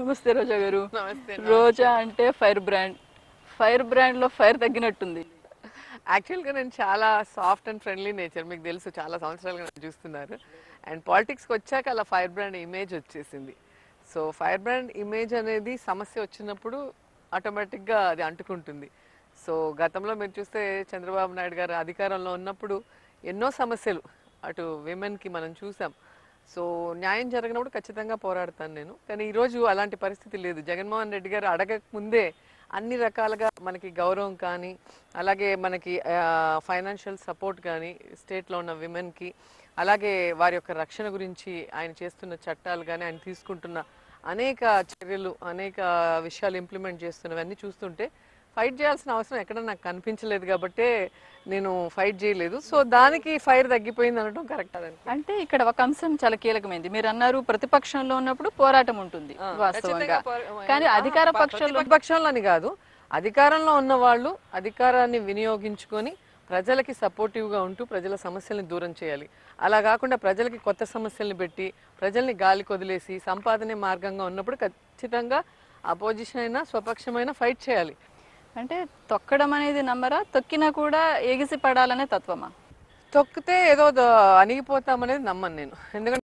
నమస్తే రోజా గారు నమస్తే రోజా అంటే ఫైర్ బ్రాండ్ ఫైర్ బ్రాండ్ లో ఫైర్ తగ్గినట్టుంది యాక్చువల్గా నేను చాలా సాఫ్ట్ అండ్ ఫ్రెండ్లీ నేచర్ మీకు తెలుసు చాలా సంవత్సరాలుగా చూస్తున్నారు అండ్ పాలిటిక్స్కి వచ్చాక అలా ఫైర్ బ్రాండ్ ఇమేజ్ వచ్చేసింది సో ఫైర్ బ్రాండ్ ఇమేజ్ అనేది సమస్య వచ్చినప్పుడు ఆటోమేటిక్గా అది అంటుకుంటుంది సో గతంలో మీరు చూస్తే చంద్రబాబు నాయుడు గారు అధికారంలో ఉన్నప్పుడు ఎన్నో సమస్యలు అటు విమెన్కి మనం చూసాం సో న్యాయం జరగనప్పుడు ఖచ్చితంగా పోరాడతాను నేను కానీ ఈరోజు అలాంటి పరిస్థితి లేదు జగన్మోహన్ రెడ్డి గారు అడగక ముందే అన్ని రకాలుగా మనకి గౌరవం కానీ అలాగే మనకి ఫైనాన్షియల్ సపోర్ట్ కానీ స్టేట్లో ఉన్న విమెన్కి అలాగే వారి యొక్క రక్షణ గురించి ఆయన చేస్తున్న చట్టాలు కానీ ఆయన తీసుకుంటున్న అనేక చర్యలు అనేక విషయాలు ఇంప్లిమెంట్ చేస్తున్నవన్నీ చూస్తుంటే ఫైట్ చేయాల్సిన అవసరం ఎక్కడ నాకు కనిపించలేదు కాబట్టి నేను ఫైట్ చేయలేదు సో దానికి ఫైర్ తగ్గిపోయింది అనడం కరెక్ట్ అంటే ఇక్కడ ఒక అంశం చాలా కీలకమైంది మీరు అన్నారు ప్రతిపక్షంలో ఉన్నప్పుడు పోరాటం ఉంటుంది వాస్తవంగా కానీ అధికార పక్షంలో పక్షంలోని కాదు అధికారంలో ఉన్న వాళ్ళు అధికారాన్ని వినియోగించుకొని ప్రజలకి సపోర్టివ్ గా ఉంటూ ప్రజల సమస్యల్ని దూరం చేయాలి అలా కాకుండా ప్రజలకి కొత్త సమస్యల్ని పెట్టి ప్రజల్ని గాలి కొదిలేసి సంపాదనే మార్గంగా ఉన్నప్పుడు ఖచ్చితంగా అపోజిషన్ అయినా స్వపక్షమైనా ఫైట్ చేయాలి అంటే తొక్కడం అనేది నమ్మరా తొక్కినా కూడా ఎగిసి పడాలనే తత్వమా తొక్కితే ఏదో అనిగిపోతామనేది నమ్మను నేను ఎందుకంటే